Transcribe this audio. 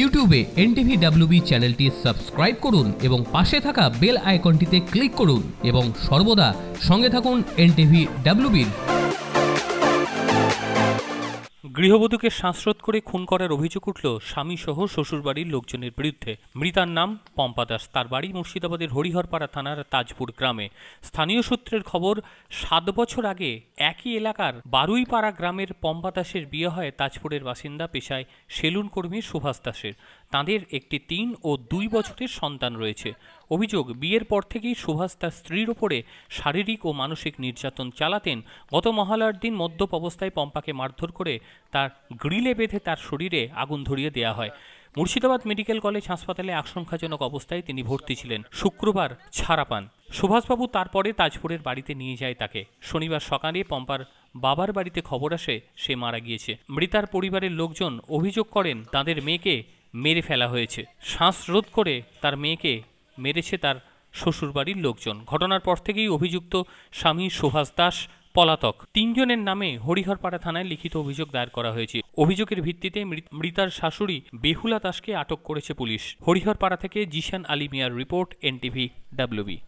ইউটিউবে NTV WB চ্যানেলটি subscribe করুন এবং পাশে থাকা বেল আইকনটিতে ক্লিক করুন এবং সর্বদা সঙ্গে থাকুন এনটিভি ডাব্লিউবির গৃহবধূকে শ্বাসরোধ করে খুন করার অভিযোগ উঠল স্বামীসহ শ্বশুরবাড়ির লোকজনের বিরুদ্ধে মৃতার নাম পম্পা দাস তার বাড়ি মুর্শিদাবাদের হরিহরপাড়া থানার তাজপুর গ্রামে স্থানীয় সূত্রের খবর সাত বছর আগে একই এলাকার বারুইপাড়া গ্রামের পম্পা দাসের বিয়ে হয় তাজপুরের বাসিন্দা পেশায় সেলুন কর্মী সুভাষ দাসের তাঁদের একটি তিন ও দুই বছরের সন্তান রয়েছে অভিযোগ বিয়ের পর থেকেই সুভাষ তার স্ত্রীর ওপরে শারীরিক ও মানসিক নির্যাতন চালাতেন গত মহালয়ার দিন মদ্যপ অবস্থায় পম্পাকে মারধর করে তার গ্রিলে বেঁধে তার শরীরে আগুন ধরিয়ে দেওয়া হয় মুর্শিদাবাদ মেডিকেল কলেজ হাসপাতালে আশঙ্কাজনক অবস্থায় তিনি ভর্তি ছিলেন শুক্রবার ছাড়া পান সুভাষবাবু তারপরে তাজপুরের বাড়িতে নিয়ে যায় তাকে শনিবার সকালে পম্পার বাবার বাড়িতে খবর আসে সে মারা গিয়েছে মৃতার পরিবারের লোকজন অভিযোগ করেন তাদের মেয়েকে মেরে ফেলা হয়েছে শ্বাসরোধ করে তার মেয়েকে মেরেছে তার শ্বশুরবাড়ির লোকজন ঘটনার পর থেকেই অভিযুক্ত স্বামী সুভাষ দাস পলাতক তিনজনের নামে হরিহরপাড়া থানায় লিখিত অভিযোগ দায়ের করা হয়েছে অভিযোগের ভিত্তিতে মৃতার শাশুড়ি বেহুলা দাসকে আটক করেছে পুলিশ হরিহরপাড়া থেকে জিশান আলী মিয়ার রিপোর্ট এনটিভি ডাব্লিউবি